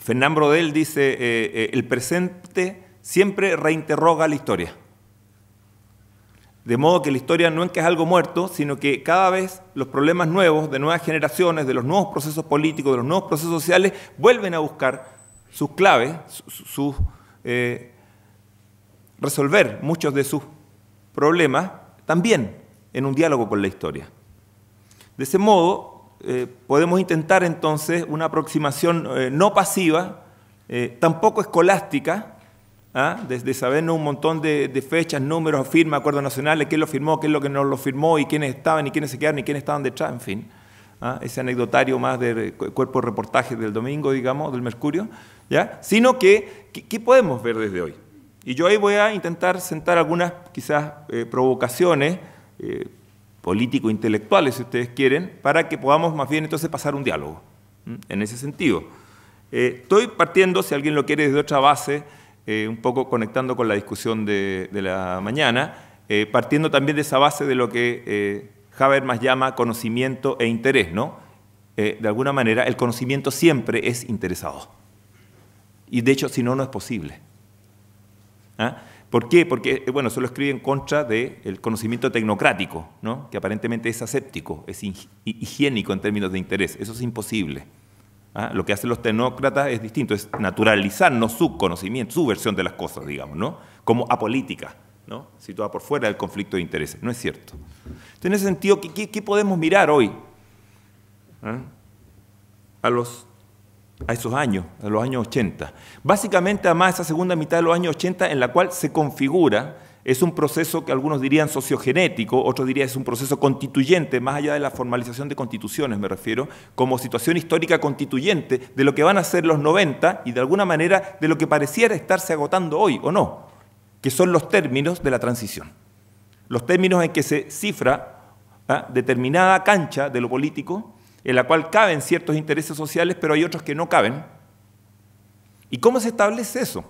Fernando Brodel dice, eh, eh, el presente siempre reinterroga la historia. De modo que la historia no es es algo muerto, sino que cada vez los problemas nuevos, de nuevas generaciones, de los nuevos procesos políticos, de los nuevos procesos sociales, vuelven a buscar sus claves, sus, eh, resolver muchos de sus problemas también en un diálogo con la historia. De ese modo, eh, podemos intentar entonces una aproximación eh, no pasiva, eh, tampoco escolástica, ¿ah? desde sabernos un montón de, fechas, números, firmas, acuerdos nacionales, quién lo firmó, qué es lo que no lo firmó y quiénes estaban y quiénes se quedaron y quiénes estaban detrás, en fin. ¿ah? Ese anecdotario más del cuerpo de reportaje del domingo, digamos, del Mercurio, ¿ya? sino que, ¿qué podemos ver desde hoy? Y yo ahí voy a intentar sentar algunas quizás provocaciones político-intelectuales, si ustedes quieren, para que podamos más bien entonces pasar un diálogo en ese sentido. Eh, estoy partiendo, si alguien lo quiere, desde otra base, eh, un poco conectando con la discusión de, la mañana, eh, partiendo también de esa base de lo que Habermas llama conocimiento e interés, ¿no? de alguna manera, el conocimiento siempre es interesado. Y de hecho, si no, no es posible. ¿Ah? ¿Por qué? Porque, eh, bueno, eso lo escribe en contra del conocimiento tecnocrático, ¿no? que aparentemente es aséptico, es higiénico en términos de interés. Eso es imposible. ¿ah? Lo que hacen los tecnócratas es distinto, es naturalizarnos su conocimiento, su versión de las cosas, digamos, ¿no? como apolítica, ¿no? situada por fuera del conflicto de intereses. No es cierto. Entonces, en ese sentido, ¿qué, podemos mirar hoy? ¿ah? A los a esos años, a los años 80. Básicamente, además, esa segunda mitad de los años 80 en la cual se configura, es un proceso que algunos dirían sociogenético, otros dirían es un proceso constituyente, más allá de la formalización de constituciones, me refiero, como situación histórica constituyente de lo que van a ser los 90 y de alguna manera de lo que pareciera estarse agotando hoy, ¿o no? Que son los términos de la transición. Los términos en que se cifra ¿ah? determinada cancha de lo político en la cual caben ciertos intereses sociales, pero hay otros que no caben. ¿Y cómo se establece eso?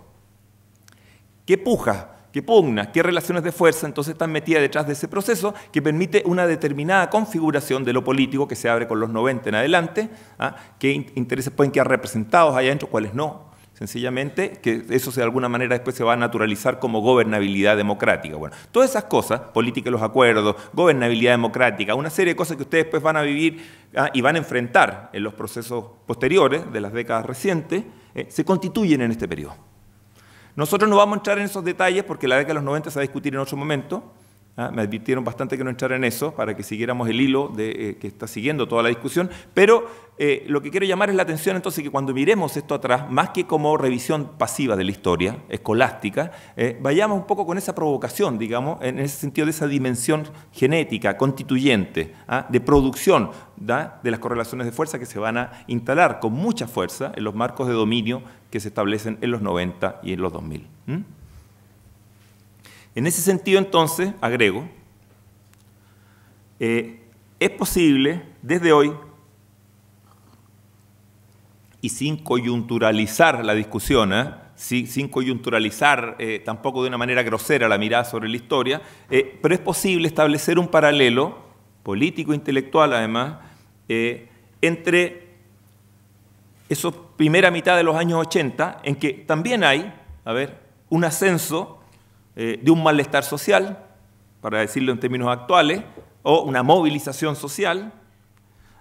¿Qué pujas, qué pugnas, qué relaciones de fuerza entonces están metidas detrás de ese proceso que permite una determinada configuración de lo político que se abre con los 90 en adelante? ¿ah? ¿Qué intereses pueden quedar representados allá adentro, cuáles no? sencillamente, que eso de alguna manera después se va a naturalizar como gobernabilidad democrática. Bueno, todas esas cosas, política de los acuerdos, gobernabilidad democrática, una serie de cosas que ustedes después van a vivir ah, y van a enfrentar en los procesos posteriores de las décadas recientes, eh, se constituyen en este periodo. Nosotros no vamos a entrar en esos detalles porque la década de los 90 se va a discutir en otro momento, ¿ah? Me advirtieron bastante que no entrara en eso para que siguiéramos el hilo eh, que está siguiendo toda la discusión, pero eh, lo que quiero llamar es la atención entonces que cuando miremos esto atrás, más que como revisión pasiva de la historia escolástica, eh, vayamos un poco con esa provocación, digamos, en ese sentido de esa dimensión genética, constituyente, ¿ah? de producción de las correlaciones de fuerza que se van a instalar con mucha fuerza en los marcos de dominio que se establecen en los 90 y en los 2000. En ese sentido, entonces, agrego, eh, es posible desde hoy, y sin coyunturalizar la discusión, ¿eh? sin, coyunturalizar eh, tampoco de una manera grosera la mirada sobre la historia, pero es posible establecer un paralelo político, intelectual además, entre esa primera mitad de los años 80, en que también hay, a ver, un ascenso eh, de un malestar social, para decirlo en términos actuales, o una movilización social.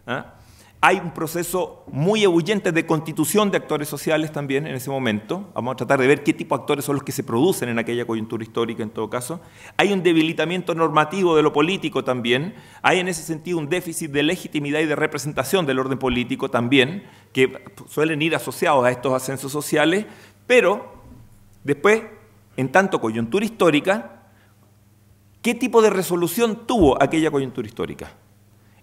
¿ah? Hay un proceso muy ebulliente de constitución de actores sociales también en ese momento. Vamos a tratar de ver qué tipo de actores son los que se producen en aquella coyuntura histórica en todo caso. Hay un debilitamiento normativo de lo político también. Hay en ese sentido un déficit de legitimidad y de representación del orden político también, que suelen ir asociados a estos ascensos sociales, pero después en tanto coyuntura histórica, qué tipo de resolución tuvo aquella coyuntura histórica.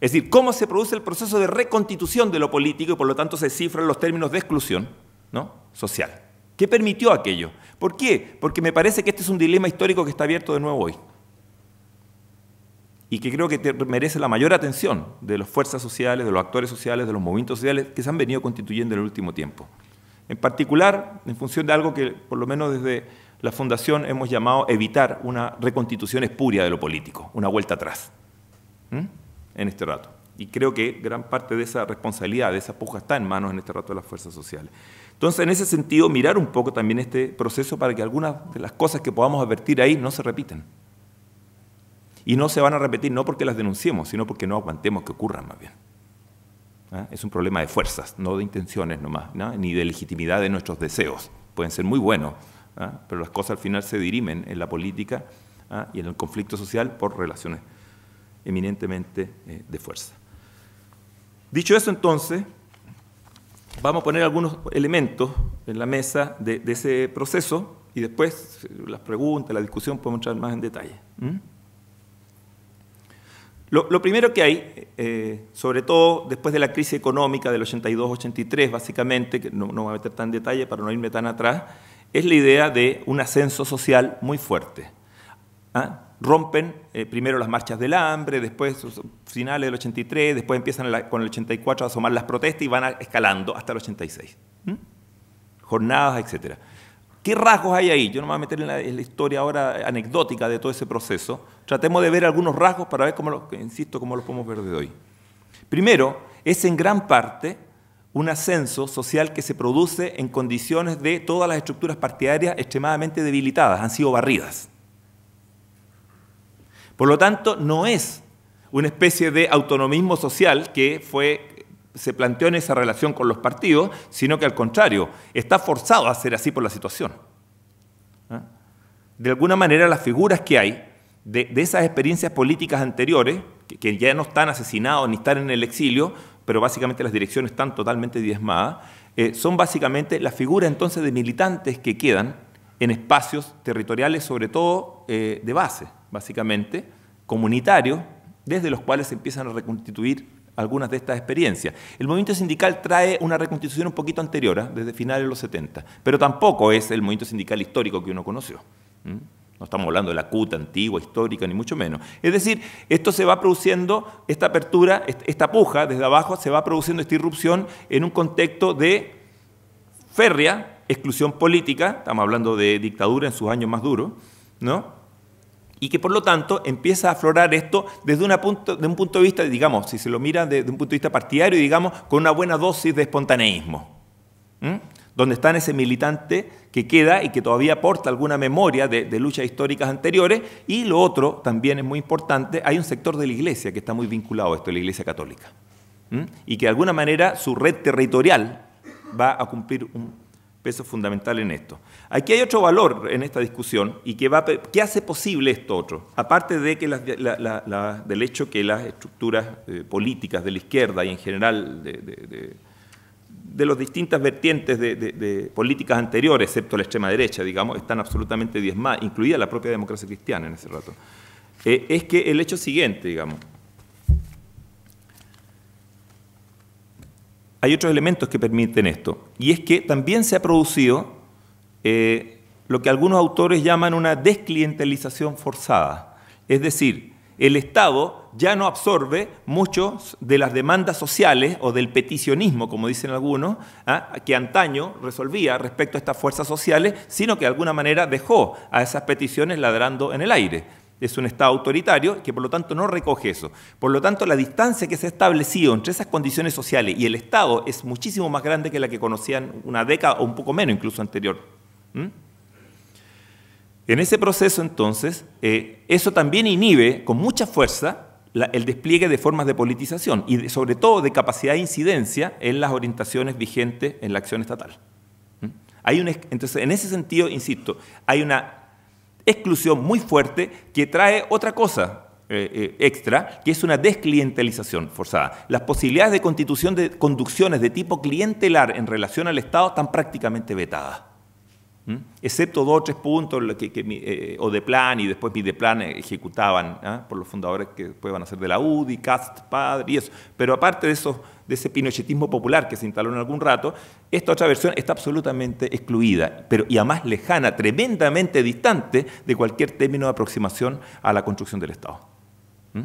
Es decir, cómo se produce el proceso de reconstitución de lo político y por lo tanto se cifran los términos de exclusión ¿no? social. ¿Qué permitió aquello? ¿Por qué? Porque me parece que este es un dilema histórico que está abierto de nuevo hoy y que creo que merece la mayor atención de las fuerzas sociales, de los actores sociales, de los movimientos sociales que se han venido constituyendo en el último tiempo. En particular, en función de algo que, por lo menos desde la Fundación hemos llamado evitar una reconstitución espuria de lo político, una vuelta atrás en este rato. Y creo que gran parte de esa responsabilidad, de esa puja, está en manos en este rato de las fuerzas sociales. Entonces, en ese sentido, mirar un poco también este proceso para que algunas de las cosas que podamos advertir ahí no se repiten. Y no se van a repetir no porque las denunciemos, sino porque no aguantemos que ocurran más bien. ¿Ah? Es un problema de fuerzas, no de intenciones nomás, ni de legitimidad de nuestros deseos. Pueden ser muy buenos, ¿ah? pero las cosas al final se dirimen en la política ¿ah? y en el conflicto social por relaciones eminentemente eh, de fuerza. Dicho eso, entonces, vamos a poner algunos elementos en la mesa de, ese proceso y después eh, las preguntas, la discusión, podemos entrar más en detalle. Lo, primero que hay, eh, sobre todo después de la crisis económica del 82-83, básicamente, que no, no, voy a meter tan detalle para no irme tan atrás, es la idea de un ascenso social muy fuerte. ¿ah? Rompen eh, primero las marchas del hambre, después finales del 83, después empiezan con el 84 a asomar las protestas y van escalando hasta el 86. Jornadas, etcétera. ¿Qué rasgos hay ahí? Yo no me voy a meter en la, historia ahora anecdótica de todo ese proceso. Tratemos de ver algunos rasgos para ver cómo, insisto, cómo los podemos ver de hoy. Primero, es en gran parte un ascenso social que se produce en condiciones de todas las estructuras partidarias extremadamente debilitadas, han sido barridas. Por lo tanto, no es una especie de autonomismo social que fue, se planteó en esa relación con los partidos, sino que al contrario, está forzado a ser así por la situación. ¿Ah? De alguna manera, las figuras que hay de, esas experiencias políticas anteriores, que ya no están asesinados ni están en el exilio, pero básicamente las direcciones están totalmente diezmadas, eh, son básicamente la figura entonces de militantes que quedan en espacios territoriales, sobre todo eh, de base, básicamente, comunitarios, desde los cuales se empiezan a reconstituir algunas de estas experiencias. El movimiento sindical trae una reconstitución un poquito anterior, ¿eh? desde finales de los 70, pero tampoco es el movimiento sindical histórico que uno conoció. No estamos hablando de la cuta antigua, histórica, ni mucho menos. Es decir, esto se va produciendo, esta apertura, esta puja desde abajo, se va produciendo esta irrupción en un contexto de férrea exclusión política, estamos hablando de dictadura en sus años más duros, ¿no? Y que por lo tanto empieza a aflorar esto desde punto, de un punto de vista, digamos, si se lo mira desde un punto de vista partidario, digamos, con una buena dosis de espontaneismo donde están ese militante que queda y que todavía aporta alguna memoria de, luchas históricas anteriores. Y lo otro, también es muy importante, hay un sector de la iglesia que está muy vinculado a esto, la iglesia católica, y que de alguna manera su red territorial va a cumplir un peso fundamental en esto. Aquí hay otro valor en esta discusión y que, hace posible esto otro, aparte de que del hecho que las estructuras eh, políticas de la izquierda y en general de, de las distintas vertientes de, políticas anteriores, excepto la extrema derecha, digamos, están absolutamente diezmadas, incluida la propia democracia cristiana en ese rato. Eh, es que el hecho siguiente, digamos, hay otros elementos que permiten esto, y es que también se ha producido eh, lo que algunos autores llaman una desclientelización forzada, es decir, el Estado ya no absorbe mucho de las demandas sociales o del peticionismo, como dicen algunos, ¿ah? que antaño resolvía respecto a estas fuerzas sociales, sino que de alguna manera dejó a esas peticiones ladrando en el aire. Es un Estado autoritario que por lo tanto no recoge eso. Por lo tanto, la distancia que se ha establecido entre esas condiciones sociales y el Estado es muchísimo más grande que la que conocían una década o un poco menos incluso anterior. ¿Mm? En ese proceso, entonces, eh, eso también inhibe con mucha fuerza el despliegue de formas de politización y sobre todo de capacidad de incidencia en las orientaciones vigentes en la acción estatal. ¿Mm? Hay entonces, en ese sentido, insisto, hay una exclusión muy fuerte que trae otra cosa eh, eh, extra, que es una desclientelización forzada. Las posibilidades de constitución de conducciones de tipo clientelar en relación al Estado están prácticamente vetadas. ¿Mm? excepto dos o tres puntos que, eh, o de plan y después mi de plan ejecutaban ¿ah? por los fundadores que después hacer de la UDI, CAST, PADRE y eso. Pero aparte de, eso, de ese pinochetismo popular que se instaló en algún rato, esta otra versión está absolutamente excluida pero, y más lejana, tremendamente distante de cualquier término de aproximación a la construcción del Estado. ¿Mm?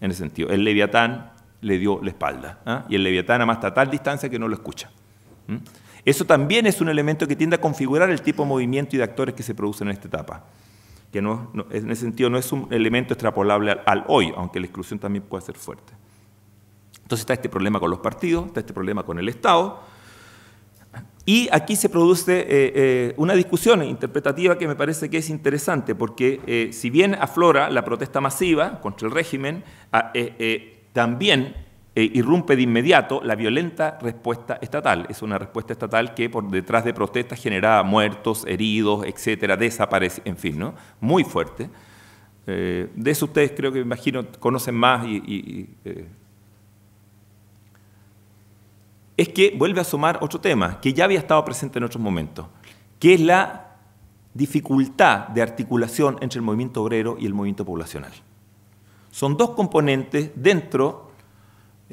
En ese sentido, el Leviatán le dio la espalda ¿ah? y el Leviatán además está a tal distancia que no lo escucha. ¿Mm? Eso también es un elemento que tiende a configurar el tipo de movimiento y de actores que se producen en esta etapa, que no, en ese sentido no es un elemento extrapolable al, hoy, aunque la exclusión también puede ser fuerte. Entonces está este problema con los partidos, está este problema con el Estado, y aquí se produce eh, eh, una discusión interpretativa que me parece que es interesante, porque eh, si bien aflora la protesta masiva contra el régimen, ah, también eh, irrumpe de inmediato la violenta respuesta estatal. Es una respuesta estatal que por detrás de protestas generaba muertos, heridos, etcétera, desaparece, en fin, ¿no? Muy fuerte. Eh, de eso ustedes creo que me imagino conocen más y... Eh. Es que vuelve a sumar otro tema que ya había estado presente en otros momentos, que es la dificultad de articulación entre el movimiento obrero y el movimiento poblacional. Son dos componentes dentro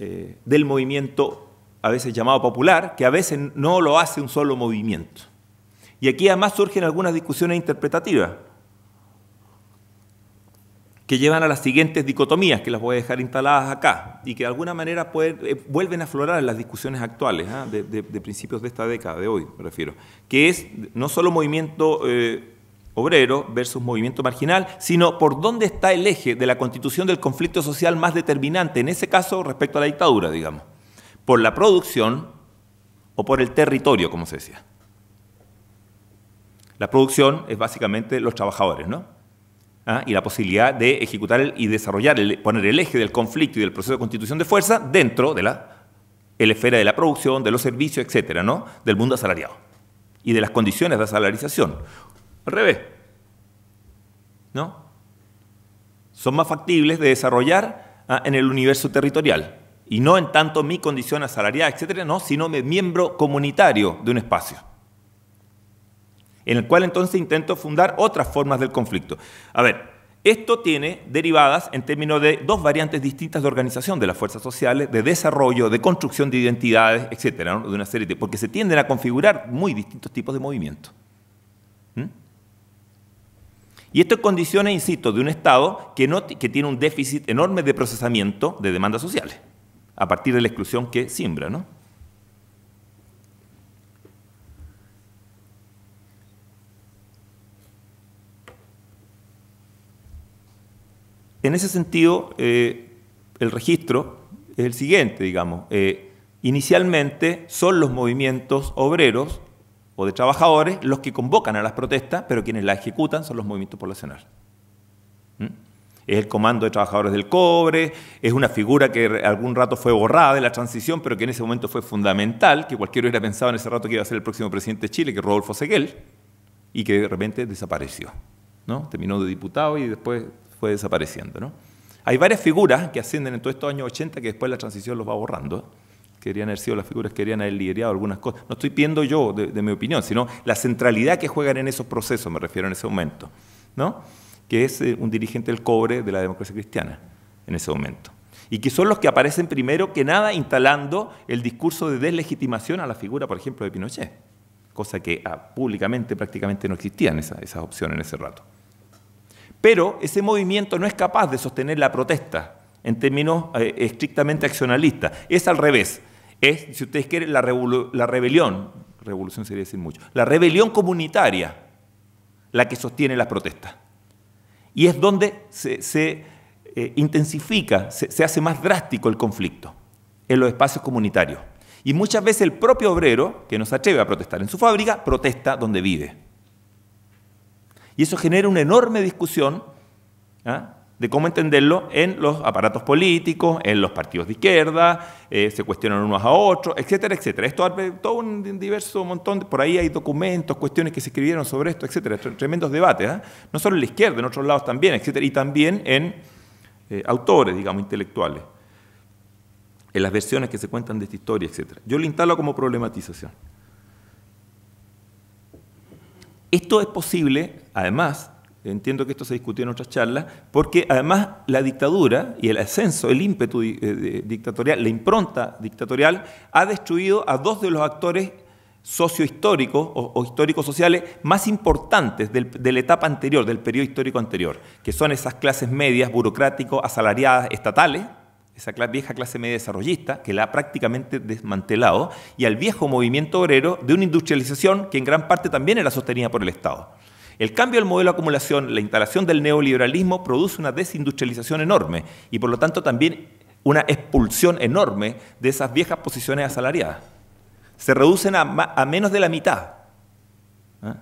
eh, del movimiento a veces llamado popular, que a veces no lo hace un solo movimiento. Y aquí además surgen algunas discusiones interpretativas que llevan a las siguientes dicotomías, que las voy a dejar instaladas acá, y que de alguna manera eh, vuelven a aflorar en las discusiones actuales, ¿ah? de, principios de esta década, de hoy, me refiero, que es no solo movimiento eh, obrero versus movimiento marginal, sino por dónde está el eje de la constitución del conflicto social más determinante, en ese caso respecto a la dictadura, digamos, por la producción o por el territorio, como se decía. La producción es básicamente los trabajadores, ¿no? ¿Ah? Y la posibilidad de ejecutar y desarrollar, poner el eje del conflicto y del proceso de constitución de fuerza dentro de la, de la esfera de la producción, de los servicios, etcétera, ¿no? Del mundo asalariado y de las condiciones de asalarización al revés. ¿No? Son más factibles de desarrollar ah, en el universo territorial. Y no en tanto mi condición asalariada, etcétera, no, sino mi miembro comunitario de un espacio. En el cual entonces intento fundar otras formas del conflicto. A ver, esto tiene derivadas en términos de dos variantes distintas de organización de las fuerzas sociales, de desarrollo, de construcción de identidades, etcétera, de una serie de, porque se tienden a configurar muy distintos tipos de movimientos. ¿Mm? Y esto en condiciones, insisto, de un Estado que, no, que tiene un déficit enorme de procesamiento de demandas sociales, a partir de la exclusión que siembra. ¿no? En ese sentido, eh, el registro es el siguiente, digamos. Eh, inicialmente son los movimientos obreros de trabajadores los que convocan a las protestas, pero quienes las ejecutan son los movimientos poblacionales. ¿Mm? Es el comando de trabajadores del cobre, es una figura que algún rato fue borrada de la transición, pero que en ese momento fue fundamental, que cualquiera hubiera pensado en ese rato que iba a ser el próximo presidente de Chile, que Rodolfo Seguel, y que de repente desapareció. ¿no? Terminó de diputado y después fue desapareciendo. Hay varias figuras que ascienden en todos estos años 80 que después la transición los va borrando querían haber sido las figuras que querían haber liderado algunas cosas. No estoy pidiendo yo de, mi opinión, sino la centralidad que juegan en esos procesos, me refiero en ese momento, ¿no? que es eh, un dirigente del cobre de la democracia cristiana en ese momento. Y que son los que aparecen primero que nada instalando el discurso de deslegitimación a la figura, por ejemplo, de Pinochet, cosa que ah, públicamente prácticamente no existían esas opciones en ese rato. Pero ese movimiento no es capaz de sostener la protesta en términos eh, estrictamente accionalistas. Es al revés es, si ustedes quieren, la, la rebelión, revolución sería decir mucho, la rebelión comunitaria, la que sostiene las protestas. Y es donde se, eh, intensifica, se, hace más drástico el conflicto, en los espacios comunitarios. Y muchas veces el propio obrero, que nos atreve a protestar en su fábrica, protesta donde vive. Y eso genera una enorme discusión ¿ah? de cómo entenderlo en los aparatos políticos, en los partidos de izquierda, eh, se cuestionan unos a otros, etcétera, etcétera. Esto todo un diverso montón, por ahí hay documentos, cuestiones que se escribieron sobre esto, etcétera. Tremendos debates, ¿ah? no solo en la izquierda, en otros lados también, etcétera, y también en eh, autores, digamos, intelectuales, en las versiones que se cuentan de esta historia, etcétera. Yo lo instalo como problematización. Esto es posible, además, entiendo que esto se discutió en otras charlas, porque además la dictadura y el ascenso, el ímpetu eh, dictatorial, la impronta dictatorial, ha destruido a dos de los actores sociohistóricos o, o históricos sociales más importantes del, de la etapa anterior, del periodo histórico anterior, que son esas clases medias, burocráticos, asalariadas, estatales, esa vieja clase media desarrollista, que la ha prácticamente desmantelado, y al viejo movimiento obrero de una industrialización que en gran parte también era sostenida por el Estado. El cambio del modelo de acumulación, la instalación del neoliberalismo produce una desindustrialización enorme y por lo tanto también una expulsión enorme de esas viejas posiciones asalariadas. Se reducen a, menos de la mitad ¿eh?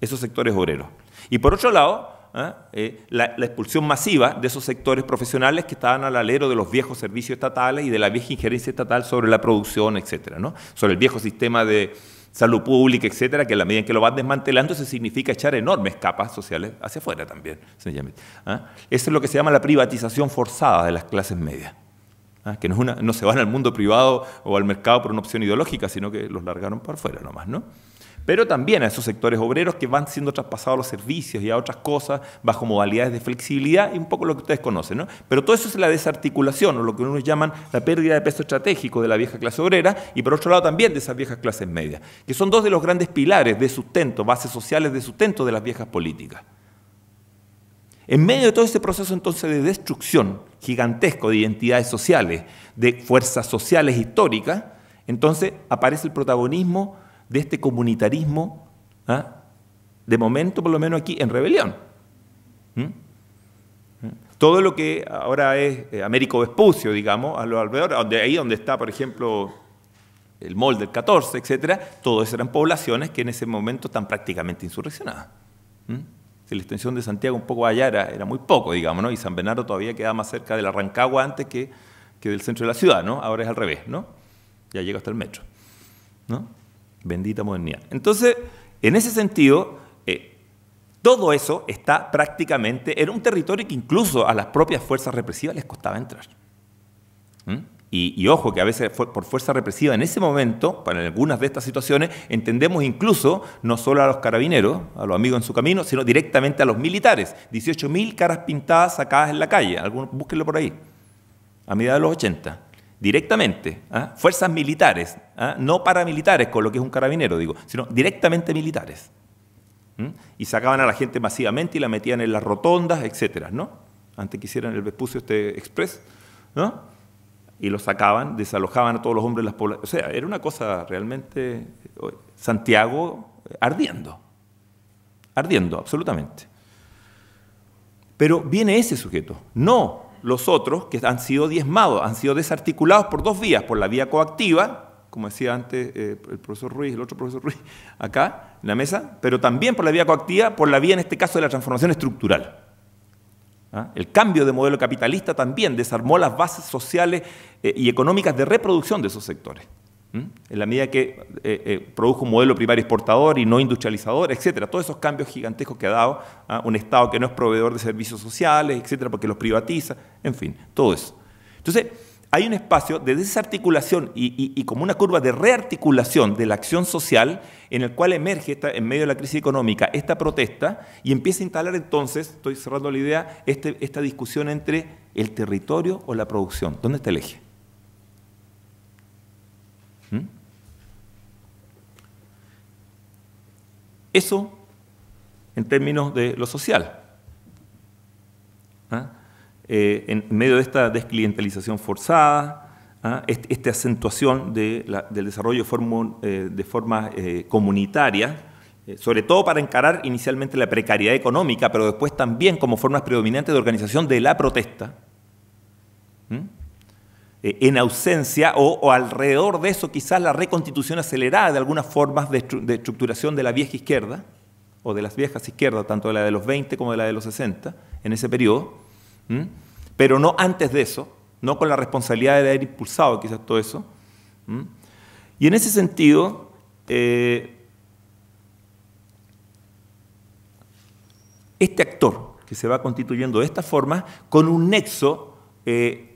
esos sectores obreros. Y por otro lado, ¿eh? Eh, la, expulsión masiva de esos sectores profesionales que estaban al alero de los viejos servicios estatales y de la vieja injerencia estatal sobre la producción, etcétera, sobre el viejo sistema de, salud pública, etcétera, que a la medida en que lo van desmantelando, eso significa echar enormes capas sociales hacia afuera también, sencillamente. ¿ah? Eso es lo que se llama la privatización forzada de las clases medias. ¿ah? Que no, no se van al mundo privado o al mercado por una opción ideológica, sino que los largaron para afuera nomás, ¿no? pero también a esos sectores obreros que van siendo traspasados a los servicios y a otras cosas bajo modalidades de flexibilidad y un poco lo que ustedes conocen. ¿no? Pero todo eso es la desarticulación o lo que unos llaman la pérdida de peso estratégico de la vieja clase obrera y por otro lado también de esas viejas clases medias, que son dos de los grandes pilares de sustento, bases sociales de sustento de las viejas políticas. En medio de todo ese proceso entonces de destrucción gigantesco de identidades sociales, de fuerzas sociales históricas, entonces aparece el protagonismo de este comunitarismo, ¿ah? de momento por lo menos aquí, en rebelión. ¿Mm? ¿Mm? Todo lo que ahora es eh, Américo Vespucio, digamos, a lo alrededor, de ahí donde está, por ejemplo, el mall del 14, etcétera, todas eran poblaciones que en ese momento están prácticamente insurreccionadas. ¿Mm? Si la extensión de Santiago un poco allá era, muy poco, digamos, Y San Bernardo todavía queda más cerca del la Rancagua antes que, del centro de la ciudad, ¿no? Ahora es al revés, ¿no? Ya llega hasta el metro, ¿no? Bendita modernidad. Entonces, en ese sentido, eh, todo eso está prácticamente en un territorio que incluso a las propias fuerzas represivas les costaba entrar. ¿Mm? Y, ojo, que a veces por fuerza represiva en ese momento, para algunas de estas situaciones, entendemos incluso no solo a los carabineros, a los amigos en su camino, sino directamente a los militares. 18.000 caras pintadas sacadas en la calle, búsquenlo por ahí, a mediados de los 80 directamente, ¿ah? fuerzas militares, ¿ah? no paramilitares, con lo que es un carabinero, digo, sino directamente militares. Y sacaban a la gente masivamente y la metían en las rotondas, etcétera, ¿no? Antes que hicieran el Vespucio este Express, ¿no? Y lo sacaban, desalojaban a todos los hombres de las poblaciones. O sea, era una cosa realmente. Santiago eh, ardiendo. Ardiendo, absolutamente. Pero viene ese sujeto, no los otros que han sido diezmados, han sido desarticulados por dos vías, por la vía coactiva, como decía antes eh, el profesor Ruiz, el otro profesor Ruiz, acá en la mesa, pero también por la vía coactiva, por la vía en este caso de la transformación estructural. ¿ah? El cambio de modelo capitalista también desarmó las bases sociales eh, y económicas de reproducción de esos sectores. En la medida que eh, eh, produjo un modelo primario exportador y no industrializador, etcétera. Todos esos cambios gigantescos que ha dado a ¿ah? un Estado que no es proveedor de servicios sociales, etcétera, porque los privatiza, en fin, todo eso. Entonces, hay un espacio de desarticulación y, como una curva de rearticulación de la acción social en el cual emerge esta, en medio de la crisis económica esta protesta y empieza a instalar entonces, estoy cerrando la idea, este, esta discusión entre el territorio o la producción. ¿Dónde está el eje? Eso en términos de lo social. ¿ah? Eh, en medio de esta desclientalización forzada, ¿ah? esta acentuación del desarrollo de, forma, eh, formas eh, sobre todo para encarar inicialmente la precariedad económica, pero después también como formas predominantes de organización de la protesta. Eh, en ausencia o, alrededor de eso quizás la reconstitución acelerada de algunas formas de, estructuración de la vieja izquierda o de las viejas izquierdas, tanto de la de los 20 como de la de los 60, en ese periodo, pero no antes de eso, no con la responsabilidad de haber impulsado quizás todo eso. Y en ese sentido, eh, este actor que se va constituyendo de esta forma, con un nexo eh,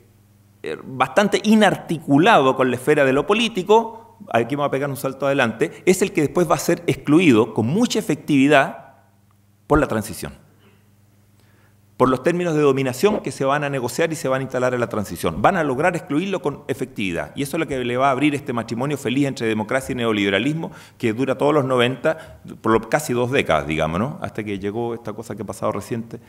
eh, bastante inarticulado con la esfera de lo político, aquí vamos a pegar un salto adelante, es el que después va a ser excluido con mucha efectividad por la transición, por los términos de dominación que se van a negociar y se van a instalar en la transición. Van a lograr excluirlo con efectividad, y eso es lo que le va a abrir este matrimonio feliz entre democracia y neoliberalismo, que dura todos los 90, por casi dos décadas, digamos, hasta que llegó esta cosa que ha pasado reciente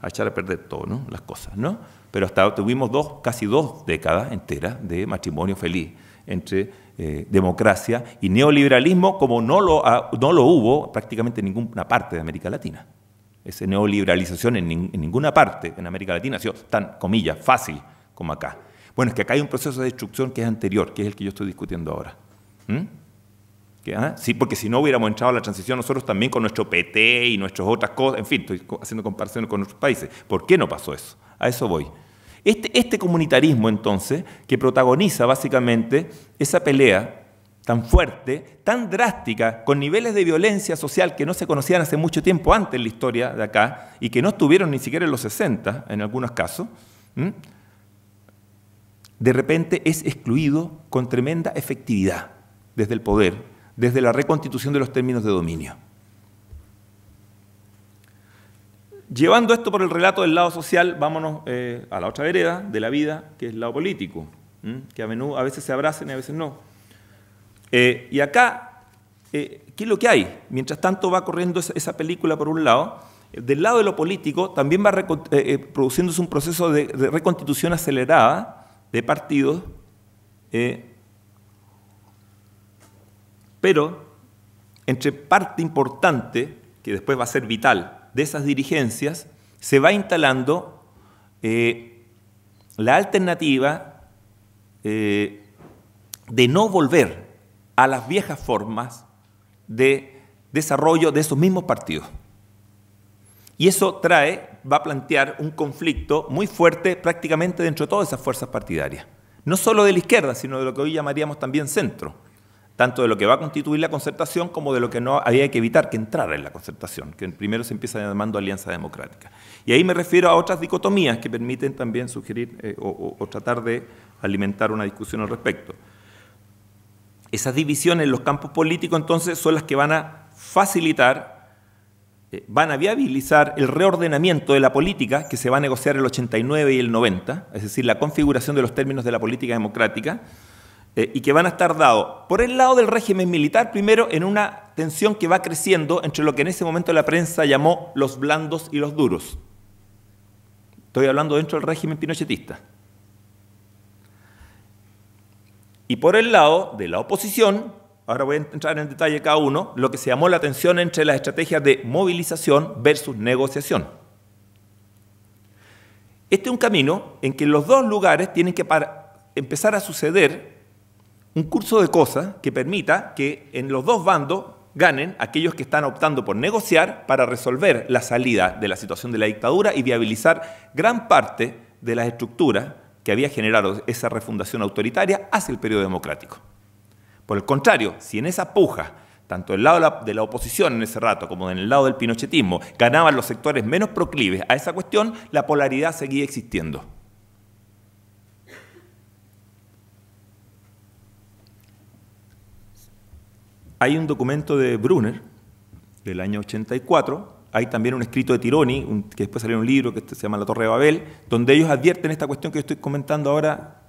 a echar a perder todo, ¿no? Las cosas, ¿no? Pero hasta tuvimos dos, casi dos décadas enteras de matrimonio feliz entre eh, democracia y neoliberalismo como no lo, hubo prácticamente en ninguna parte de América Latina. Esa neoliberalización en, ninguna parte en América Latina ha sido tan, comillas, fácil como acá. Bueno, es que acá hay un proceso de destrucción que es anterior, que es el que yo estoy discutiendo ahora. ¿Mm? ¿eh? porque si no hubiéramos entrado a la transición nosotros también con nuestro PT y nuestras otras cosas, en fin, estoy haciendo comparaciones con otros países. ¿Por qué no pasó eso? A eso voy. Este, este, comunitarismo entonces, que protagoniza básicamente esa pelea tan fuerte, tan drástica, con niveles de violencia social que no se conocían hace mucho tiempo antes en la historia de acá y que no estuvieron ni siquiera en los 60 en algunos casos, de repente es excluido con tremenda efectividad desde el poder desde la reconstitución de los términos de dominio. Llevando esto por el relato del lado social, vámonos eh, a la otra vereda de la vida, que es el lado político, que a menudo a veces se abracen y a veces no. Eh, y acá, eh, ¿qué es lo que hay? Mientras tanto va corriendo esa película por un lado, del lado de lo político también va produciéndose un proceso de, reconstitución acelerada de partidos pero entre parte importante, que después va a ser vital, de esas dirigencias, se va instalando eh, la alternativa eh, de no volver a las viejas formas de desarrollo de esos mismos partidos. Y eso trae, va a plantear un conflicto muy fuerte prácticamente dentro de todas esas fuerzas partidarias. No solo de la izquierda, sino de lo que hoy llamaríamos también centro tanto de lo que va a constituir la concertación como de lo que no había que evitar que entrara en la concertación, que primero se empieza llamando alianza democrática. Y ahí me refiero a otras dicotomías que permiten también sugerir eh, o, tratar de alimentar una discusión al respecto. Esas divisiones en los campos políticos entonces son las que van a facilitar, eh, van a viabilizar el reordenamiento de la política que se va a negociar el 89 y el 90, es decir, la configuración de los términos de la política democrática, eh, y que van a estar dados por el lado del régimen militar, primero en una tensión que va creciendo entre lo que en ese momento la prensa llamó los blandos y los duros. Estoy hablando dentro del régimen pinochetista. Y por el lado de la oposición, ahora voy a entrar en detalle cada uno, lo que se llamó la tensión entre las estrategias de movilización versus negociación. Este es un camino en que los dos lugares tienen que empezar a suceder un curso de cosas que permita que en los dos bandos ganen aquellos que están optando por negociar para resolver la salida de la situación de la dictadura y viabilizar gran parte de las estructuras que había generado esa refundación autoritaria hacia el periodo democrático. Por el contrario, si en esa puja, tanto del lado de la oposición en ese rato como el lado del pinochetismo, ganaban los sectores menos proclives a esa cuestión, la polaridad seguía existiendo. Hay un documento de Brunner del año 84, hay también un escrito de Tironi, que después salió un libro que este se llama La Torre de Babel, donde ellos advierten esta cuestión que yo estoy comentando ahora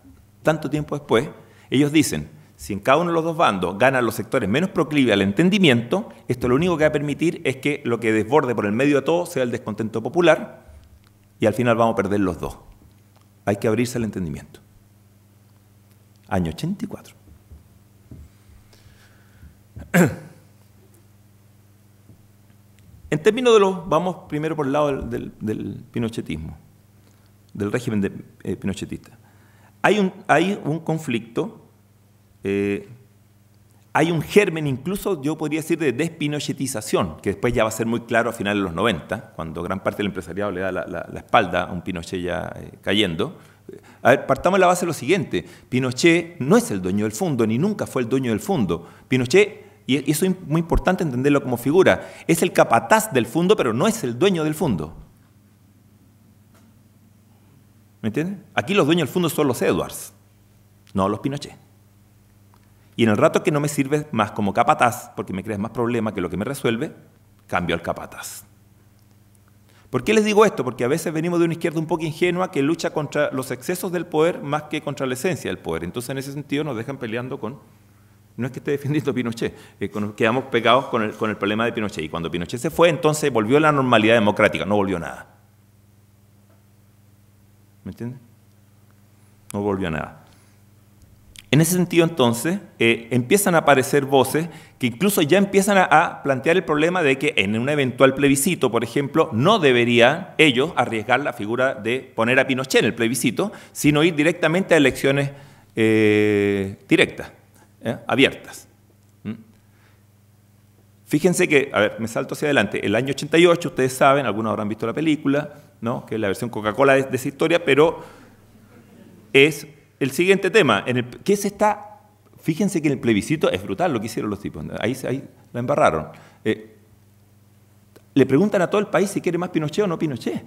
tanto tiempo después. Ellos dicen, si en cada uno de los dos bandos ganan los sectores menos proclives al entendimiento, esto lo único que va a permitir es que lo que desborde por el medio de todo sea el descontento popular y al final vamos a perder los dos. Hay que abrirse al entendimiento. Año 84 en términos de los, vamos primero por el lado del, pinochetismo, del régimen eh, pinochetista. Hay un, hay un conflicto, eh, hay un germen incluso, yo podría decir, de despinochetización, que después ya va a ser muy claro a finales de los 90, cuando gran parte del empresariado le da la, espalda a un Pinochet ya eh, cayendo, a ver, partamos de la base de lo siguiente. Pinochet no es el dueño del fondo, ni nunca fue el dueño del fondo. Pinochet y eso es muy importante entenderlo como figura, es el capataz del fondo, pero no es el dueño del fondo. ¿Me entienden? Aquí los dueños del fondo son los Edwards, no los Pinochet. Y en el rato que no me sirves más como capataz, porque me creas más problema que lo que me resuelve, cambio al capataz. ¿Por qué les digo esto? Porque a veces venimos de una izquierda un poco ingenua que lucha contra los excesos del poder más que contra la esencia del poder. Entonces, en ese sentido, nos dejan peleando con no es que esté defendiendo a Pinochet, eh, quedamos pegados con el, problema de Pinochet. Y cuando Pinochet se fue, entonces volvió la normalidad democrática, no volvió nada. ¿Me entiendes? No volvió nada. En ese sentido, entonces, eh, empiezan a aparecer voces que incluso ya empiezan a, plantear el problema de que en un eventual plebiscito, por ejemplo, no deberían ellos arriesgar la figura de poner a Pinochet en el plebiscito, sino ir directamente a elecciones eh, directas. ¿eh? abiertas. ¿Mm? Fíjense que, a ver, me salto hacia adelante. El año 88, ustedes saben, algunos habrán visto la película, ¿no? que es la versión Coca-Cola de, de, esa historia, pero es el siguiente tema. En el, ¿Qué se está? Fíjense que en el plebiscito es brutal lo que hicieron los tipos. Ahí, la embarraron. Eh, le preguntan a todo el país si quiere más Pinochet o no Pinochet.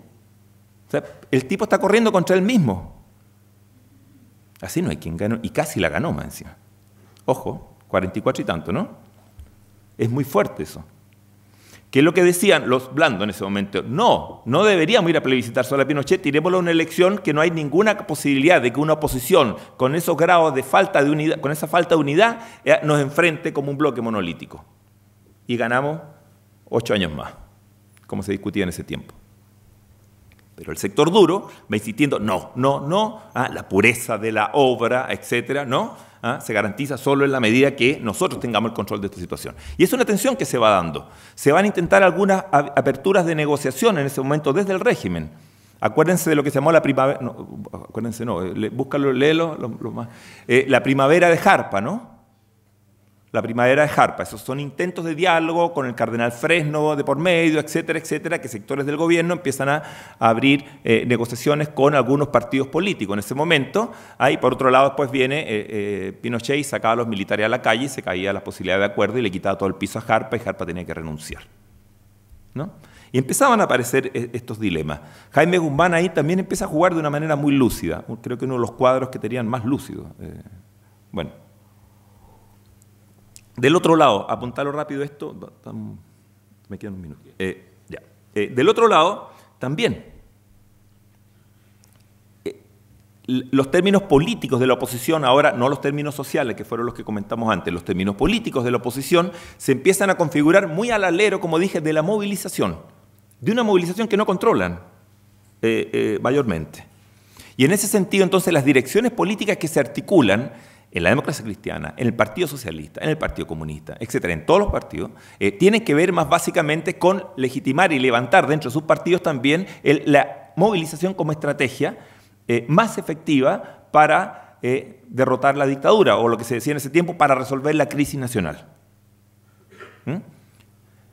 O sea, el tipo está corriendo contra él mismo. Así no hay quien gane, y casi la ganó más encima. Ojo, 44 y tanto, ¿no? Es muy fuerte eso. ¿Qué es lo que decían los blandos en ese momento? No, no deberíamos ir a plebiscitar sola Pinochet, tirémoslo a una elección que no hay ninguna posibilidad de que una oposición con esos grados de falta de unidad, con esa falta de unidad, eh, nos enfrente como un bloque monolítico. Y ganamos ocho años más, como se discutía en ese tiempo. Pero el sector duro va insistiendo, no, no, no, ah, la pureza de la obra, etcétera, ¿no? ¿ah? se garantiza solo en la medida que nosotros tengamos el control de esta situación. Y es una tensión que se va dando. Se van a intentar algunas aperturas de negociación en ese momento desde el régimen. Acuérdense de lo que se llamó la primavera, acuérdense no, eh, búscalo, léelo, eh, la primavera de Jarpa, ¿no? La primavera de Harpa, esos son intentos de diálogo con el cardenal Fresno de por medio, etcétera, etcétera, que sectores del gobierno empiezan a, abrir eh, negociaciones con algunos partidos políticos en ese momento. Ahí, por otro lado, después pues viene eh, eh, Pinochet y sacaba a los militares a la calle y se caía la posibilidad de acuerdo y le quitaba todo el piso a Harpa y Harpa tenía que renunciar. ¿No? Y empezaban a aparecer estos dilemas. Jaime Guzmán ahí también empieza a jugar de una manera muy lúcida. Creo que uno de los cuadros que tenían más lúcido, bueno, del otro lado, apuntalo rápido esto, me quedan un minuto. Eh, ya. Eh, del otro lado, también, eh, los términos políticos de la oposición, ahora no los términos sociales, que fueron los que comentamos antes, los términos políticos de la oposición se empiezan a configurar muy al alero, como dije, de la movilización, de una movilización que no controlan mayormente. Y en ese sentido, entonces, las direcciones políticas que se articulan en la democracia cristiana, en el Partido Socialista, en el Partido Comunista, etcétera, en todos los partidos, tiene eh, tienen que ver más básicamente con legitimar y levantar dentro de sus partidos también la movilización como estrategia eh, más efectiva para eh, derrotar la dictadura, o lo que se decía en ese tiempo, para resolver la crisis nacional. ¿Mm?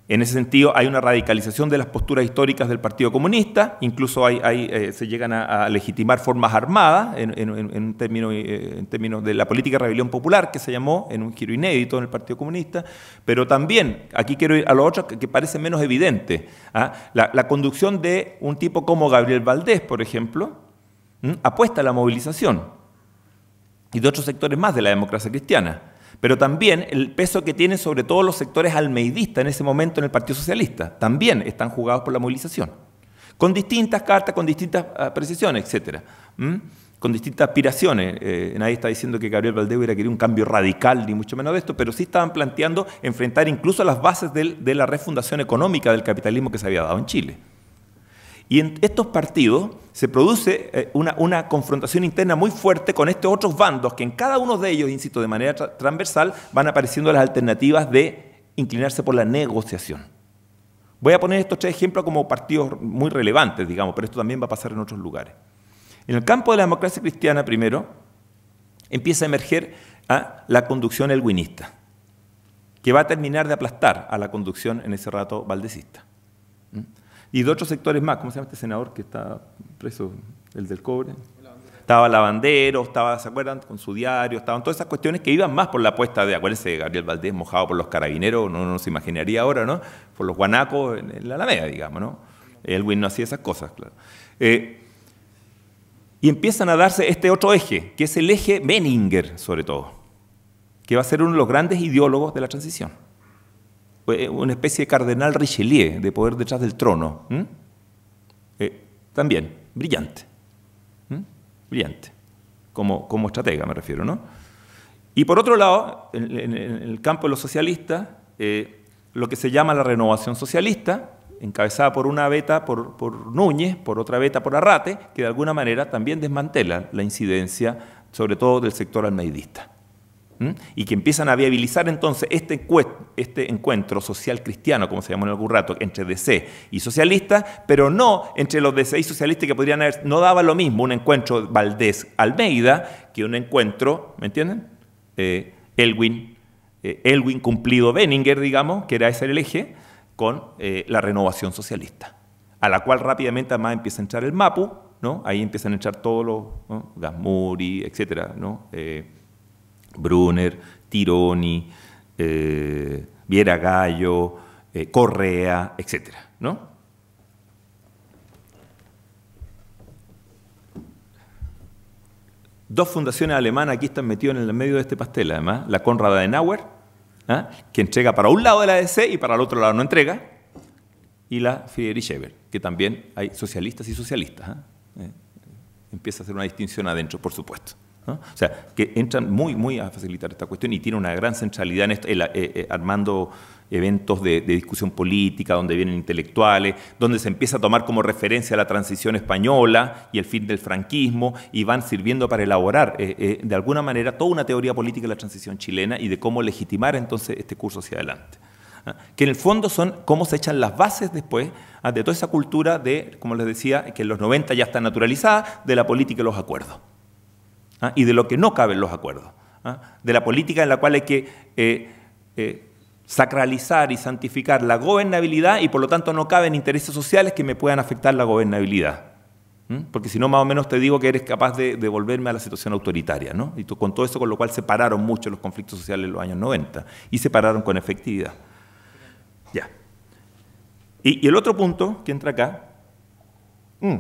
En ese sentido, hay una radicalización de las posturas históricas del Partido Comunista, incluso eh, se llegan a, legitimar formas armadas eh, en, términos de la política de rebelión popular que se llamó en un giro inédito en el Partido Comunista, pero también, aquí quiero ir a lo otro que, parece menos evidente, ¿ah? la, conducción de un tipo como Gabriel Valdés, por ejemplo, apuesta a la movilización y de otros sectores más de la democracia cristiana pero también el peso que tienen sobre todo los sectores almeidistas en ese momento en el Partido Socialista. También están jugados por la movilización, con distintas cartas, con distintas ah, precisiones, etcétera Con distintas aspiraciones. Eh, nadie está diciendo que Gabriel Valdés hubiera querido un cambio radical, ni mucho menos de esto, pero sí estaban planteando enfrentar incluso las bases de la refundación económica del capitalismo que se había dado en Chile. Y en estos partidos se produce eh, una, confrontación interna muy fuerte con estos otros bandos, que en cada uno de ellos, insisto, de manera transversal, van apareciendo las alternativas de inclinarse por la negociación. Voy a poner estos tres ejemplos como partidos muy relevantes, digamos, pero esto también va a pasar en otros lugares. En el campo de la democracia cristiana, primero, empieza a emerger ah, la conducción elwinista, que va a terminar de aplastar a la conducción en ese rato valdecista y de otros sectores más. ¿Cómo se llama este senador que está preso? El del cobre. Estaba Lavandero, estaba, ¿se acuerdan? Con su diario, estaban todas esas cuestiones que iban más por la apuesta de, acuérdense, Gabriel Valdés mojado por los carabineros, no, nos imaginaría ahora, ¿no? Por los guanacos en, la Alameda, digamos, ¿no? Elwin no hacía esas cosas, claro. Eh, y empiezan a darse este otro eje, que es el eje Benninger, sobre todo, que va a ser uno de los grandes ideólogos de la transición una especie de cardenal Richelieu, de poder detrás del trono. Eh, también, brillante. Brillante. Como, estratega, me refiero, ¿no? Y por otro lado, en, el campo de los socialistas, eh, lo que se llama la renovación socialista, encabezada por una beta por, por, Núñez, por otra beta por Arrate, que de alguna manera también desmantela la incidencia, sobre todo del sector almeidista y que empiezan a viabilizar entonces este, este, encuentro, social cristiano, como se llamó en algún rato, entre DC y socialistas, pero no entre los DC y socialistas que podrían haber, no daba lo mismo un encuentro Valdés-Almeida que un encuentro, ¿me entienden? Eh, Elwin, eh, Elwin cumplido Benninger, digamos, que era ese el eje, con eh, la renovación socialista, a la cual rápidamente además empieza a entrar el MAPU, ¿no? Ahí empiezan a entrar todos los, ¿no? Gasmuri, etcétera, ¿no? Brunner, Tironi, eh, Viera Gallo, eh, Correa, etc. ¿no? Dos fundaciones alemanas aquí están metidas en el medio de este pastel, además, la Konrad Adenauer, ¿ah? que entrega para un lado de la DC y para el otro lado no entrega, y la Friedrich Ebert, que también hay socialistas y socialistas. ¿ah? Eh, empieza a hacer una distinción adentro, por supuesto. O sea, que entran muy, muy a facilitar esta cuestión y tiene una gran centralidad en eh, eh, armando eventos de, discusión política, donde vienen intelectuales, donde se empieza a tomar como referencia la transición española y el fin del franquismo, y van sirviendo para elaborar eh, de alguna manera toda una teoría política de la transición chilena y de cómo legitimar entonces este curso hacia adelante. ¿ah? Que en el fondo son cómo se echan las bases después ¿ah? de toda esa cultura de, como les decía, que en los 90 ya está naturalizada, de la política y los acuerdos. ¿ah? y de lo que no caben los acuerdos, ¿ah? de la política en la cual hay que eh, eh, sacralizar y santificar la gobernabilidad y por lo tanto no caben intereses sociales que me puedan afectar la gobernabilidad. Porque si no, más o menos te digo que eres capaz de, devolverme a la situación autoritaria, ¿no? Y con todo eso, con lo cual se pararon mucho los conflictos sociales en los años 90 y se pararon con efectividad. Ya. Y, el otro punto que entra acá, mm,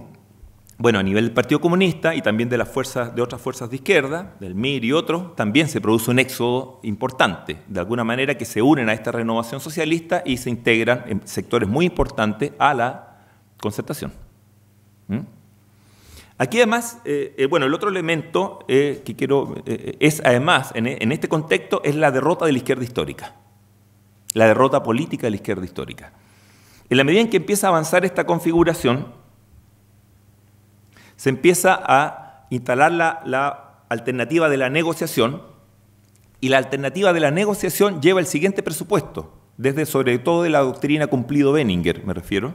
bueno, a nivel del Partido Comunista y también de, las fuerzas, de otras fuerzas de izquierda, del MIR y otros, también se produce un éxodo importante, de alguna manera que se unen a esta renovación socialista y se integran en sectores muy importantes a la concertación. ¿Mm? Aquí además, eh, eh, bueno, el otro elemento eh, que quiero es además, en, en, este contexto, es la derrota de la izquierda histórica, la derrota política de la izquierda histórica. En la medida en que empieza a avanzar esta configuración, se empieza a instalar la, alternativa de la negociación y la alternativa de la negociación lleva el siguiente presupuesto, desde sobre todo de la doctrina cumplido Benninger, me refiero,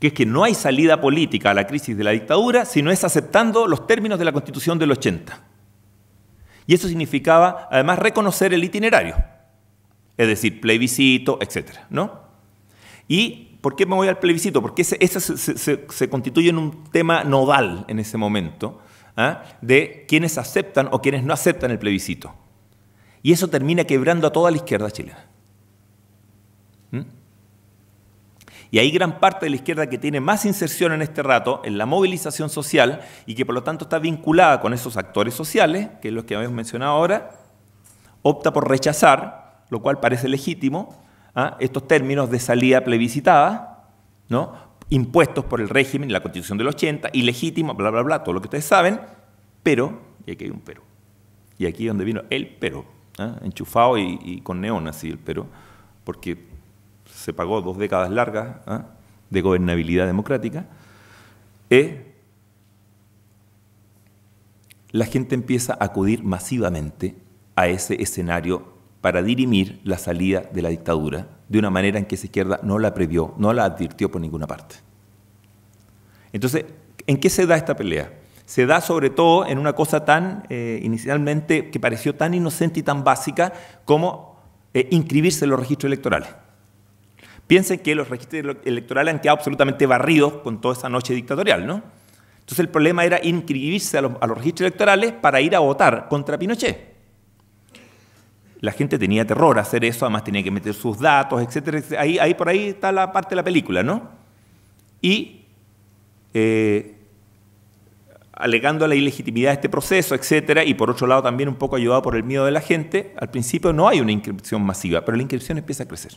que es que no hay salida política a la crisis de la dictadura si no es aceptando los términos de la Constitución del 80. Y eso significaba además reconocer el itinerario, es decir, plebiscito, etc. ¿no? Y ¿Por qué me voy al plebiscito? Porque ese, se, constituye en un tema nodal en ese momento ¿ah? de quienes aceptan o quienes no aceptan el plebiscito. Y eso termina quebrando a toda la izquierda chilena. ¿Mm? Y hay gran parte de la izquierda que tiene más inserción en este rato, en la movilización social, y que por lo tanto está vinculada con esos actores sociales, que es los que habíamos mencionado ahora, opta por rechazar, lo cual parece legítimo, ¿ah? estos términos de salida plebiscitada, ¿no? impuestos por el régimen, la constitución del 80, ilegítimo, bla, bla, bla, todo lo que ustedes saben, pero, y aquí hay un pero, y aquí donde vino el pero, ¿ah? enchufado y, con neón así el pero, porque se pagó dos décadas largas ¿ah? de gobernabilidad democrática, la gente empieza a acudir masivamente a ese escenario para dirimir la salida de la dictadura de una manera en que esa izquierda no la previó, no la advirtió por ninguna parte. Entonces, ¿en qué se da esta pelea? Se da sobre todo en una cosa tan, eh, inicialmente, que pareció tan inocente y tan básica como eh, inscribirse en los registros electorales. Piensen que los registros electorales han quedado absolutamente barridos con toda esa noche dictatorial, ¿no? Entonces el problema era inscribirse a los registros electorales para ir a votar contra Pinochet la gente tenía terror a hacer eso, además tenía que meter sus datos, etcétera. Ahí, ahí por ahí está la parte de la película, ¿no? Y eh, alegando la ilegitimidad de este proceso, etcétera, y por otro lado también un poco ayudado por el miedo de la gente, al principio no hay una inscripción masiva, pero la inscripción empieza a crecer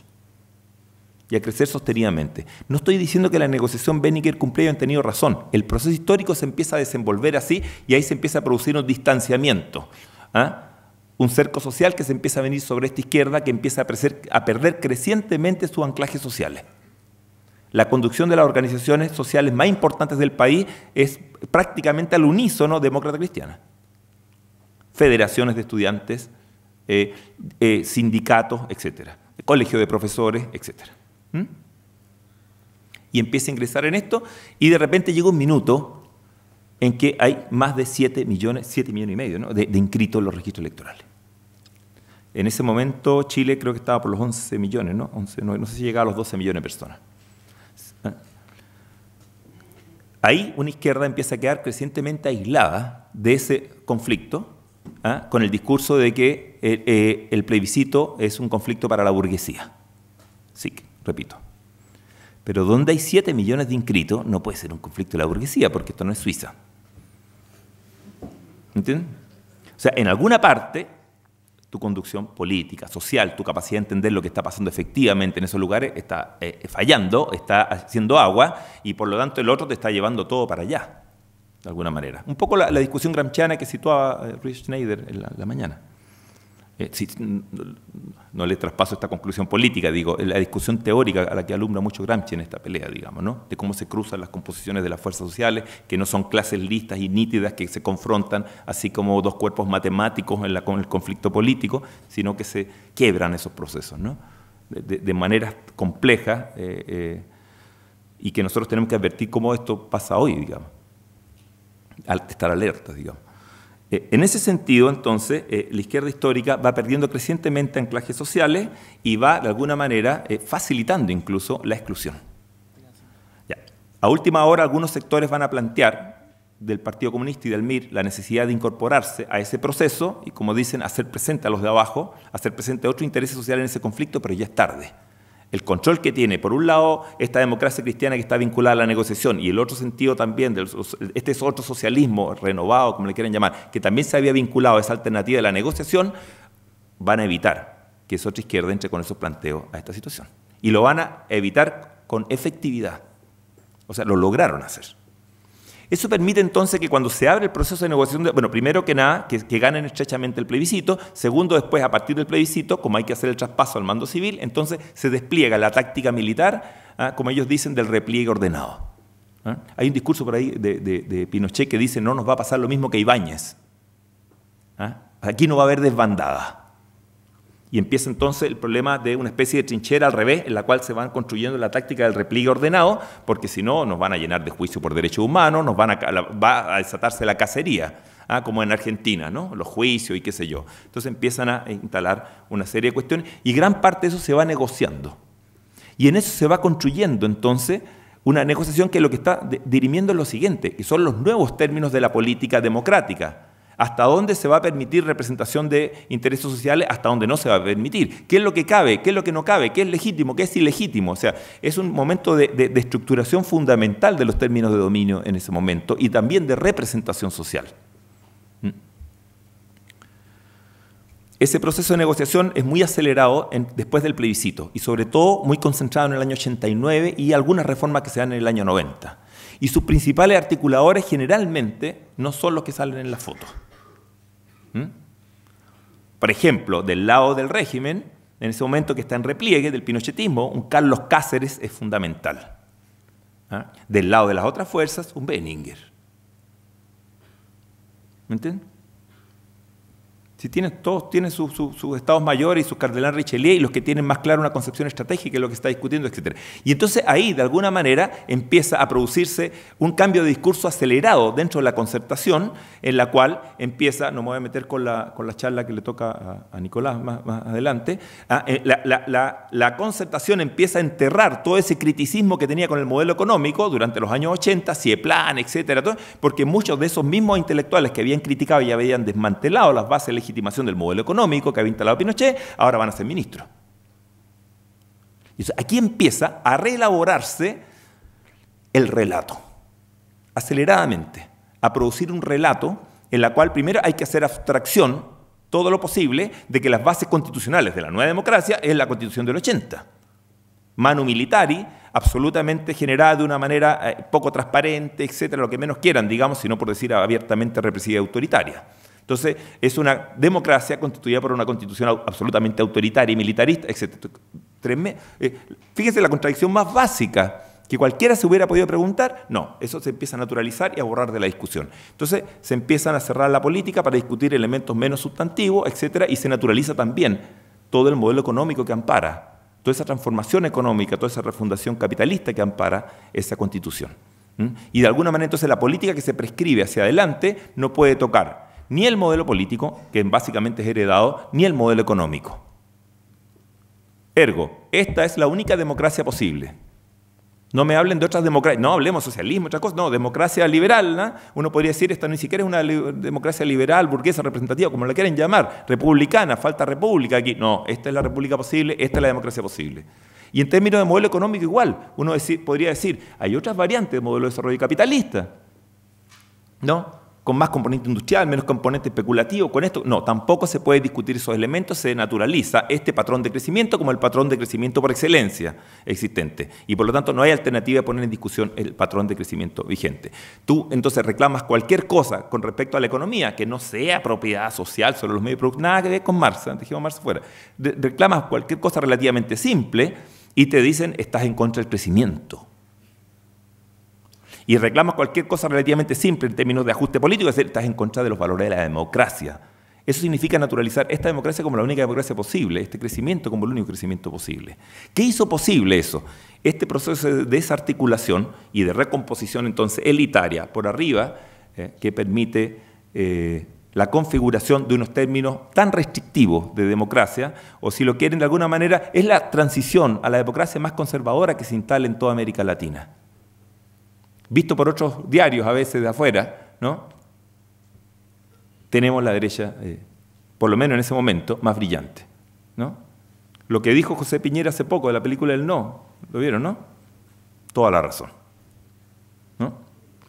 y a crecer sostenidamente. No estoy diciendo que la negociación Beniker cumplió y han tenido razón. El proceso histórico se empieza a desenvolver así y ahí se empieza a producir un distanciamiento. ¿Ah? un cerco social que se empieza a venir sobre esta izquierda que empieza a, perder crecientemente sus anclajes sociales. La conducción de las organizaciones sociales más importantes del país es prácticamente al unísono demócrata cristiana. Federaciones de estudiantes, eh, eh, sindicatos, etcétera, colegio de profesores, etcétera. ¿Mm? Y empieza a ingresar en esto y de repente llega un minuto en que hay más de 7 millones, 7 millones y medio de, inscritos en los registros electorales. En ese momento Chile creo que estaba por los 11 millones, ¿no? no, sé si llegaba a los 12 millones de personas. ¿Ah? Ahí una izquierda empieza a quedar crecientemente aislada de ese conflicto, ¿ah? con el discurso de que eh, eh, el plebiscito es un conflicto para la burguesía. Sí, repito. Pero donde hay 7 millones de inscritos, no puede ser un conflicto de la burguesía, porque esto no es Suiza. ¿Entiendes? O sea, en alguna parte, tu conducción política, social, tu capacidad de entender lo que está pasando efectivamente en esos lugares está eh, fallando, está haciendo agua, y por lo tanto el otro te está llevando todo para allá, de alguna manera. Un poco la, discusión gramsciana que situaba Rich eh, Schneider en la mañana. Eh, no le traspaso esta conclusión política, digo, la discusión teórica a la que alumbra mucho Gramsci en esta pelea, digamos, ¿no? De cómo se cruzan las composiciones de las fuerzas sociales, que no son clases listas y nítidas que se confrontan, así como dos cuerpos matemáticos en la, con el conflicto político, sino que se quiebran esos procesos, ¿no? De, manera maneras complejas eh, eh, y que nosotros tenemos que advertir cómo esto pasa hoy, digamos. Al estar alerta, digamos. Eh, en ese sentido, entonces, eh, la izquierda histórica va perdiendo crecientemente anclajes sociales y va, de alguna manera, eh, facilitando incluso la exclusión. A última hora, algunos sectores van a plantear del Partido Comunista y del MIR la necesidad de incorporarse a ese proceso y, como dicen, hacer presente a los de abajo, hacer presente a otros intereses sociales en ese conflicto, pero ya es tarde el control que tiene, por un lado, esta democracia cristiana que está vinculada a la negociación y el otro sentido también, de este es otro socialismo renovado, como le quieran llamar, que también se había vinculado a esa alternativa de la negociación, van a evitar que esa otra izquierda entre con esos planteos a esta situación. Y lo van a evitar con efectividad. O sea, lo lograron hacer. Eso permite entonces que cuando se abre el proceso de negociación, bueno, primero que nada, que, ganen estrechamente el plebiscito, segundo, después a partir del plebiscito, como hay que hacer el traspaso al mando civil, entonces se despliega la táctica militar, ah, como ellos dicen, del repliegue ordenado. Ah, hay un discurso por ahí de, Pinochet que dice, no nos va a pasar lo mismo que Ibáñez. Ah, aquí no va a haber desbandada y empieza entonces el problema de una especie de trinchera al revés, en la cual se van construyendo la táctica del repliegue ordenado, porque si no nos van a llenar de juicio por derechos humanos, nos van a, va a desatarse la cacería. Ah, como en Argentina, ¿no? los juicios y qué sé yo. Entonces empiezan a instalar una serie de cuestiones y gran parte de eso se va negociando. Y en eso se va construyendo entonces una negociación que lo que está dirimiendo es lo siguiente, que son los nuevos términos de la política democrática hasta dónde se va a permitir representación de intereses sociales, hasta dónde no se va a permitir, qué es lo que cabe, qué es lo que no cabe, qué es legítimo, qué es ilegítimo. O sea, es un momento de, estructuración fundamental de los términos de dominio en ese momento y también de representación social. ¿Mm? Ese proceso de negociación es muy acelerado después del plebiscito y sobre todo muy concentrado en el año 89 y algunas reformas que se dan en el año 90 y sus principales articuladores generalmente no son los que salen en la foto. Por ejemplo, del lado del régimen, en ese momento que está en repliegue del pinochetismo, un Carlos Cáceres es fundamental. ¿ah? Del lado de las otras fuerzas, un Benninger. ¿Me entienden? Si todos tienen sus estados mayores y sus cardenal Richelieu y los que tienen más clara una concepción estratégica de lo que está discutiendo, etc. Y entonces ahí, de alguna manera, empieza a producirse un cambio de discurso acelerado dentro de la concertación, en la cual empieza, no me voy a meter con la, con la charla que le toca a, Nicolás más, más adelante, ah, eh, la, la, concertación empieza a enterrar todo ese criticismo que tenía con el modelo económico durante los años 80, Cieplan, etc., porque muchos de esos mismos intelectuales que habían criticado y habían desmantelado las bases legislativas legitimación del modelo económico que había instalado Pinochet, ahora van a ser ministros. aquí empieza a reelaborarse el relato, aceleradamente, a producir un relato en la cual primero hay que hacer abstracción, todo lo posible, de que las bases constitucionales de la nueva democracia es la constitución del 80. Manu militari, absolutamente generada de una manera eh, poco transparente, etcétera, lo que menos quieran, digamos, sino por decir abiertamente represiva y autoritaria. Entonces, es una democracia constituida por una constitución absolutamente autoritaria y militarista, etc. Eh, Fíjense la contradicción más básica que cualquiera se hubiera podido preguntar, no, eso se empieza a naturalizar y a borrar de la discusión. Entonces se empiezan a cerrar la política para discutir elementos menos sustantivos, etcétera, y se naturaliza también todo el modelo económico que ampara, toda esa transformación económica, toda esa refundación capitalista que ampara esa constitución. Y de alguna manera entonces la política que se prescribe hacia adelante no puede tocar ni el modelo político, que básicamente es heredado, ni el modelo económico. Ergo, esta es la única democracia posible. No me hablen de otras democracias, no hablemos de socialismo, otras cosas, no, democracia liberal, ¿no? uno podría decir, esta ni siquiera es una democracia liberal, burguesa, representativa, como la quieren llamar, republicana, falta república aquí, no, esta es la república posible, esta es la democracia posible. Y en términos de modelo económico igual, uno podría decir, hay otras variantes de modelo de desarrollo capitalista, ¿no? con más componente industrial, menos componente especulativo, con esto. No, tampoco se puede discutir esos elementos, se naturaliza este patrón de crecimiento como el patrón de crecimiento por excelencia existente. Y por lo tanto no hay alternativa a poner en discusión el patrón de crecimiento vigente. Tú entonces reclamas cualquier cosa con respecto a la economía que no sea propiedad social solo los medios de productivos, nada que ver con Marx, dijimos Marx fuera. reclamas cualquier cosa relativamente simple y te dicen estás en contra del crecimiento y reclamas cualquier cosa relativamente simple en términos de ajuste político, es decir, estás en contra de los valores de la democracia. Eso significa naturalizar esta democracia como la única democracia posible, este crecimiento como el único crecimiento posible. ¿Qué hizo posible eso? Este proceso de desarticulación y de recomposición entonces elitaria por arriba eh, que permite eh, la configuración de unos términos tan restrictivos de democracia, o si lo quieren de alguna manera, es la transición a la democracia más conservadora que se instala en toda América Latina visto por otros diarios a veces de afuera, ¿no? tenemos la derecha, eh, por lo menos en ese momento, más brillante. ¿no? Lo que dijo José Piñera hace poco de la película El No, ¿lo vieron, no? Toda la razón. ¿no?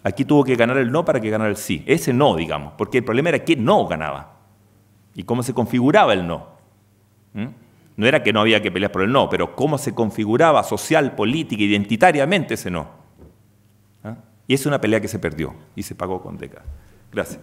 Aquí tuvo que ganar el no para que ganara el sí. Ese no, digamos, porque el problema era que no ganaba y cómo se configuraba el no. ¿Mm? No era que no había que pelear por el no, pero cómo se configuraba social, política, identitariamente ese no. Y es una pelea que se perdió y se pagó con décadas. Gracias.